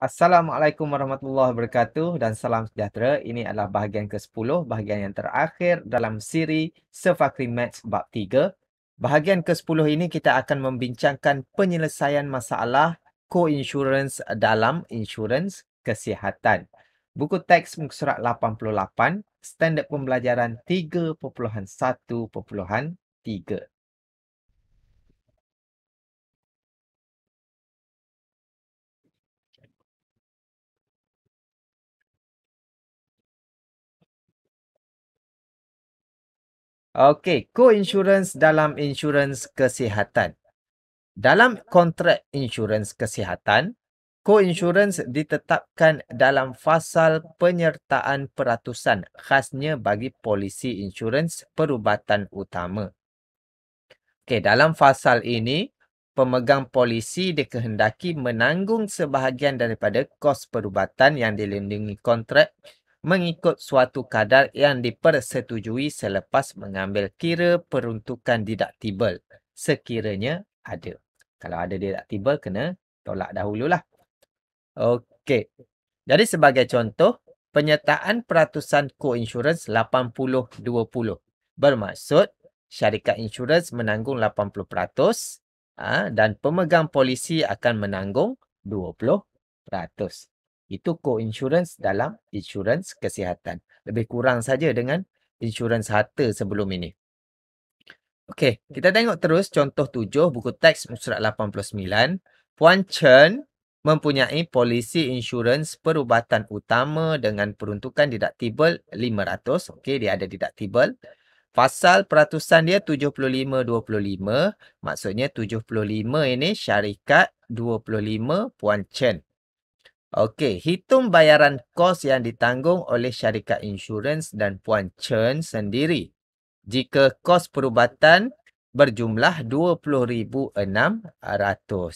Assalamualaikum warahmatullahi wabarakatuh dan salam sejahtera. Ini adalah bahagian ke-10, bahagian yang terakhir dalam siri Sefakri Maths bab 3. Bahagian ke-10 ini kita akan membincangkan penyelesaian masalah co-insurance dalam insurans kesihatan. Buku teks muka surat 88, standard pembelajaran 3.1.3. Okey, co-insurance dalam insurans kesihatan. Dalam kontrak insurans kesihatan, co-insurance ditetapkan dalam fasal penyertaan peratusan khasnya bagi polisi insurans perubatan utama. Okey, dalam fasal ini, pemegang polisi dikehendaki menanggung sebahagian daripada kos perubatan yang dilindungi kontrak mengikut suatu kadar yang dipersetujui selepas mengambil kira peruntukan deductible sekiranya ada. Kalau ada deductible kena tolak dahululah. Okey. Jadi sebagai contoh, penyertaan peratusan co-insurance 80-20 bermaksud syarikat insurans menanggung 80% ha, ah, dan pemegang polisi akan menanggung 20% itu co-insurance dalam insurance kesihatan. Lebih kurang saja dengan insurance harta sebelum ini. Okey, kita tengok terus contoh tujuh buku teks surat 89. Puan Chen mempunyai polisi insurans perubatan utama dengan peruntukan deductible 500. Okey, dia ada deductible. Fasal peratusan dia 75-25. Maksudnya 75 ini syarikat 25 Puan Chen. Okey, hitung bayaran kos yang ditanggung oleh syarikat insurans dan Puan Chen sendiri. Jika kos perubatan berjumlah RM20,600.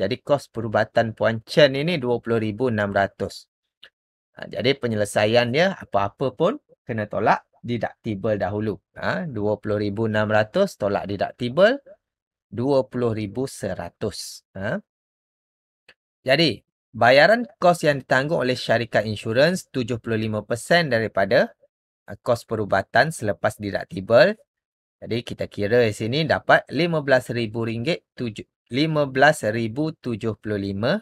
Jadi kos perubatan Puan Chen ini RM20,600. Ha, jadi penyelesaian dia apa-apa pun kena tolak deductible dahulu. Ha, RM20,600 tolak deductible RM20,100. Ha. Jadi bayaran kos yang ditanggung oleh syarikat insurans 75% daripada uh, kos perubatan selepas deductible. Jadi kita kira di sini dapat RM15,000 RM15,075.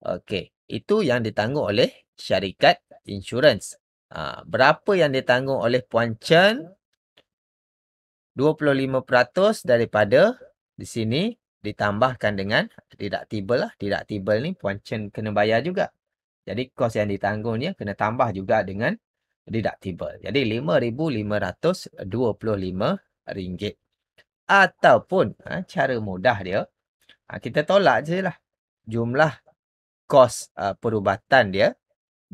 Okey, itu yang ditanggung oleh syarikat insurans. Uh, berapa yang ditanggung oleh Puan Chen? 25% daripada di sini ditambahkan dengan deductible lah. Deductible ni Puan Chen kena bayar juga. Jadi kos yang ditanggung ni kena tambah juga dengan deductible. Jadi RM5,525. Ataupun ha, cara mudah dia, ha, kita tolak je lah jumlah kos uh, perubatan dia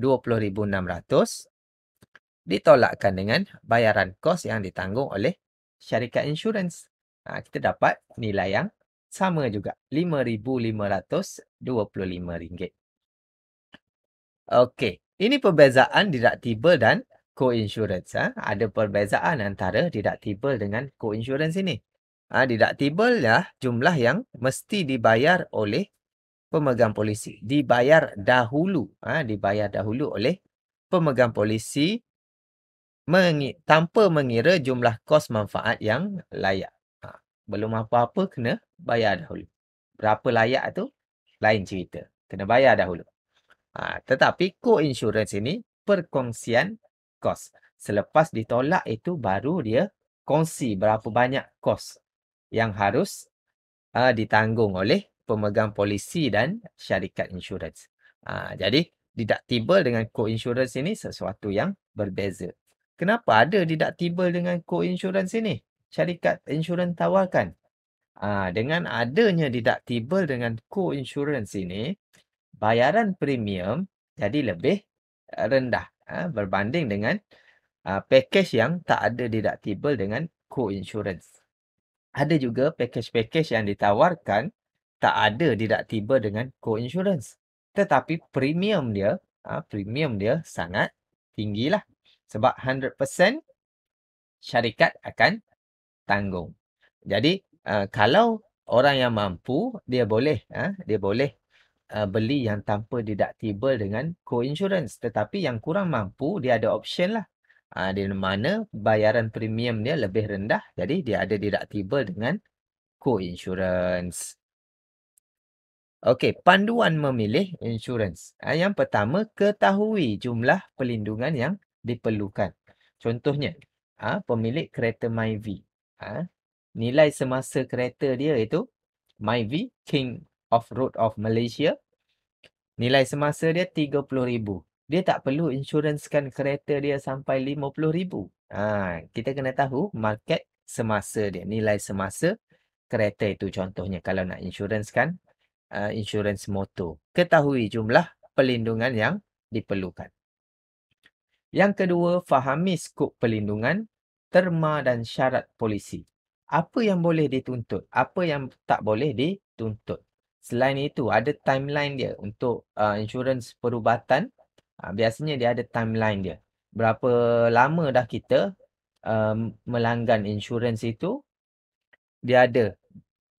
RM20,600 ditolakkan dengan bayaran kos yang ditanggung oleh syarikat insurans. Ha, kita dapat nilai yang sama juga RM5,525. Okey, ini perbezaan deductible dan co-insurance. Ha? Ada perbezaan antara deductible dengan co-insurance ini. Ha, deductible ya jumlah yang mesti dibayar oleh pemegang polisi. Dibayar dahulu, ha, dibayar dahulu oleh pemegang polisi mengi- tanpa mengira jumlah kos manfaat yang layak belum apa-apa kena bayar dahulu. Berapa layak tu lain cerita. Kena bayar dahulu. Ha, tetapi co-insurance ini perkongsian kos. Selepas ditolak itu baru dia kongsi berapa banyak kos yang harus uh, ditanggung oleh pemegang polisi dan syarikat insurans. Ha, jadi deductible dengan co-insurance ini sesuatu yang berbeza. Kenapa ada deductible dengan co-insurance ini? syarikat insurans tawarkan. Aa, ah, dengan adanya deductible dengan co-insurance ini, bayaran premium jadi lebih eh, rendah ha, berbanding dengan uh, package yang tak ada deductible dengan co-insurance. Ada juga package-package yang ditawarkan tak ada deductible dengan co-insurance. Tetapi premium dia, ha, premium dia sangat tinggi lah Sebab 100% syarikat akan tanggung. Jadi uh, kalau orang yang mampu dia boleh uh, dia boleh uh, beli yang tanpa deductible dengan co-insurance tetapi yang kurang mampu dia ada option lah. Uh, di mana bayaran premium dia lebih rendah jadi dia ada deductible dengan co-insurance. Okey, panduan memilih insurans. Ha, yang pertama ketahui jumlah pelindungan yang diperlukan. Contohnya, pemilik kereta Myvi ha, nilai semasa kereta dia itu MyV King of Road of Malaysia. Nilai semasa dia RM30,000. Dia tak perlu insuranskan kereta dia sampai RM50,000. Ha, kita kena tahu market semasa dia. Nilai semasa kereta itu contohnya kalau nak insuranskan uh, ha, insurans motor. Ketahui jumlah pelindungan yang diperlukan. Yang kedua, fahami skop pelindungan terma dan syarat polisi. Apa yang boleh dituntut, apa yang tak boleh dituntut. Selain itu, ada timeline dia untuk uh, insurans perubatan. Uh, biasanya dia ada timeline dia. Berapa lama dah kita uh, melanggan insurans itu? Dia ada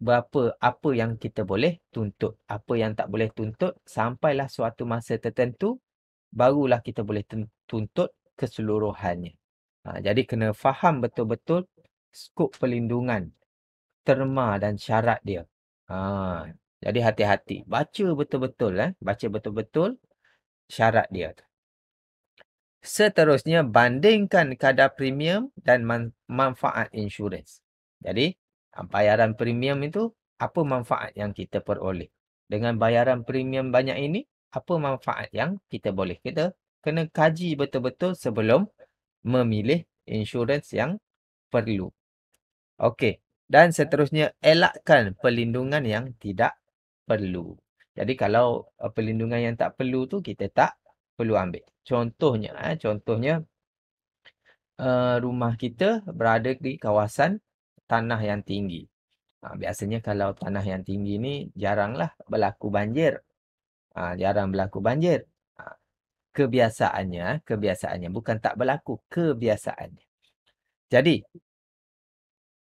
berapa apa yang kita boleh tuntut, apa yang tak boleh tuntut sampailah suatu masa tertentu barulah kita boleh tuntut keseluruhannya. Ha, jadi kena faham betul-betul skop pelindungan, terma dan syarat dia. Ha, jadi hati-hati. Baca betul-betul. Eh. Baca betul-betul syarat dia. Seterusnya, bandingkan kadar premium dan man manfaat insurans. Jadi, bayaran premium itu apa manfaat yang kita peroleh? Dengan bayaran premium banyak ini, apa manfaat yang kita boleh? Kita kena kaji betul-betul sebelum memilih insurans yang perlu. Okey, dan seterusnya elakkan perlindungan yang tidak perlu. Jadi kalau eh, perlindungan yang tak perlu tu kita tak perlu ambil. Contohnya eh contohnya eh, rumah kita berada di kawasan tanah yang tinggi. Ah, biasanya kalau tanah yang tinggi ni jaranglah berlaku banjir. Ah, jarang berlaku banjir kebiasaannya, kebiasaannya bukan tak berlaku, kebiasaannya. Jadi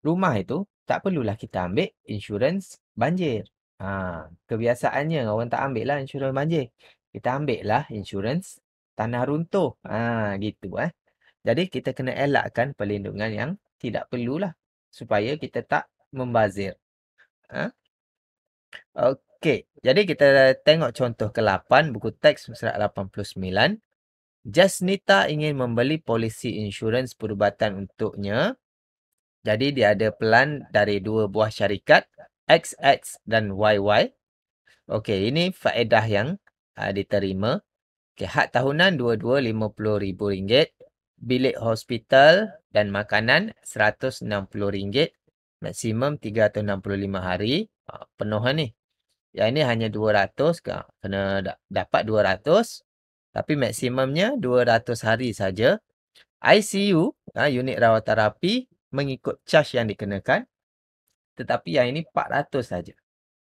rumah itu tak perlulah kita ambil insurans banjir. Ha, kebiasaannya orang tak ambil lah insurans banjir. Kita ambil lah insurans tanah runtuh. Ha, gitu eh. Jadi kita kena elakkan perlindungan yang tidak perlulah supaya kita tak membazir. Ha? Okey, jadi kita tengok contoh ke-8 buku teks surat 89. Jasnita ingin membeli polisi insurans perubatan untuknya. Jadi dia ada pelan dari dua buah syarikat XX dan YY. Okey, ini faedah yang uh, diterima. Okey, had tahunan RM2250. Bilik hospital dan makanan RM160. Maksimum 365 hari. Ah, penuhan lah ni yang ini hanya 200 kan? kena dapat 200 tapi maksimumnya 200 hari saja. ICU, ha, ah, unit rawat terapi mengikut charge yang dikenakan. Tetapi yang ini 400 saja.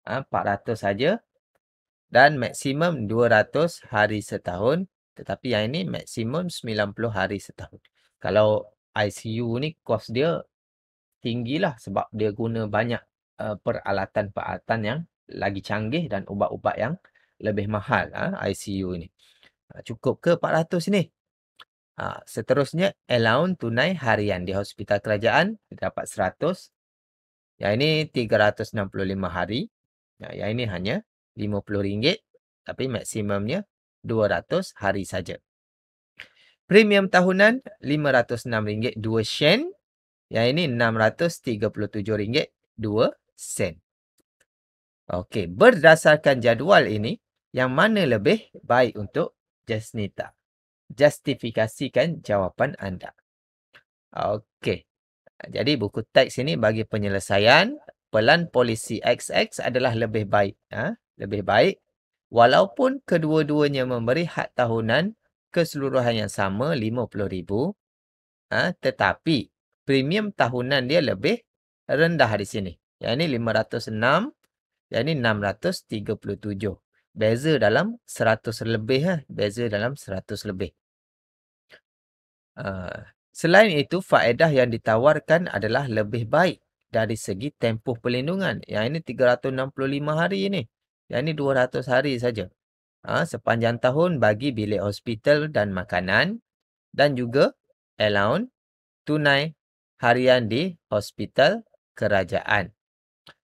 Ha, ah, 400 saja dan maksimum 200 hari setahun tetapi yang ini maksimum 90 hari setahun. Kalau ICU ni kos dia tinggilah sebab dia guna banyak uh, peralatan-peralatan yang lagi canggih dan ubat-ubat yang lebih mahal ha, ah, ICU ni. Ah, cukup ke 400 ni? Ha, seterusnya allowance tunai harian di hospital kerajaan dapat 100. Ya ini 365 hari. Ya, yang ini hanya RM50 tapi maksimumnya 200 hari saja. Premium tahunan RM506 2 sen. Ya ini RM637 2 sen. Okey, berdasarkan jadual ini, yang mana lebih baik untuk Jasnita? Justifikasikan jawapan anda. Okey, jadi buku teks ini bagi penyelesaian, pelan polisi XX adalah lebih baik. Ha? Lebih baik, walaupun kedua-duanya memberi had tahunan keseluruhan yang sama RM50,000, ha? tetapi premium tahunan dia lebih rendah di sini. Yang ini 506 jadi 637. Beza dalam 100 lebih. Eh? Beza dalam 100 lebih. Uh, selain itu, faedah yang ditawarkan adalah lebih baik dari segi tempoh perlindungan. Yang ini 365 hari ini. Yang ini 200 hari saja. Ha, sepanjang tahun bagi bilik hospital dan makanan dan juga allowance tunai harian di hospital kerajaan.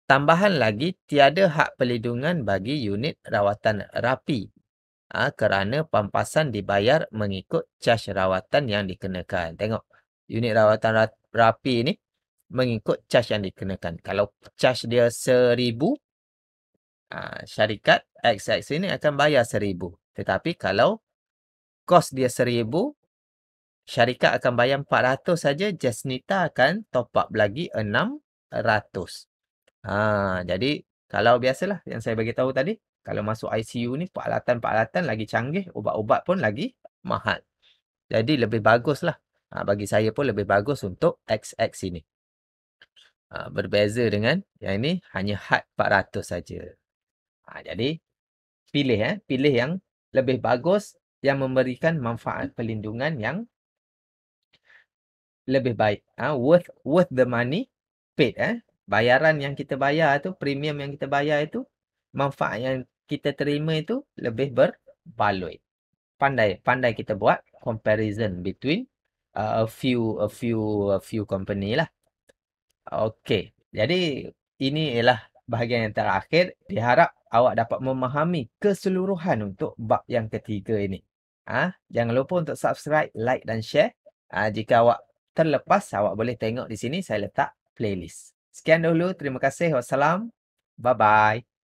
Tambahan lagi, tiada hak pelindungan bagi unit rawatan rapi ha, kerana pampasan dibayar mengikut caj rawatan yang dikenakan. Tengok, unit rawatan rapi ni mengikut caj yang dikenakan. Kalau caj dia seribu, ha, syarikat XX ini akan bayar seribu. Tetapi kalau kos dia seribu, syarikat akan bayar empat ratus saja, Jasnita akan top up lagi ratus. Ha, jadi kalau biasalah yang saya bagi tahu tadi, kalau masuk ICU ni peralatan-peralatan lagi canggih, ubat-ubat pun lagi mahal. Jadi lebih baguslah. Ha, bagi saya pun lebih bagus untuk XX ini. Ha, berbeza dengan yang ini hanya hard 400 saja. Ha, jadi pilih eh, pilih yang lebih bagus yang memberikan manfaat perlindungan yang lebih baik. Ha, worth worth the money paid eh, bayaran yang kita bayar tu, premium yang kita bayar itu, manfaat yang kita terima itu lebih berbaloi. Pandai pandai kita buat comparison between uh, a few a few a few company lah. Okay, jadi ini ialah bahagian yang terakhir. Diharap awak dapat memahami keseluruhan untuk bab yang ketiga ini. Ah, ha? jangan lupa untuk subscribe, like dan share. ha, jika awak terlepas, awak boleh tengok di sini saya letak playlist. Sekian dulu. Terima kasih. Wassalam. Bye-bye.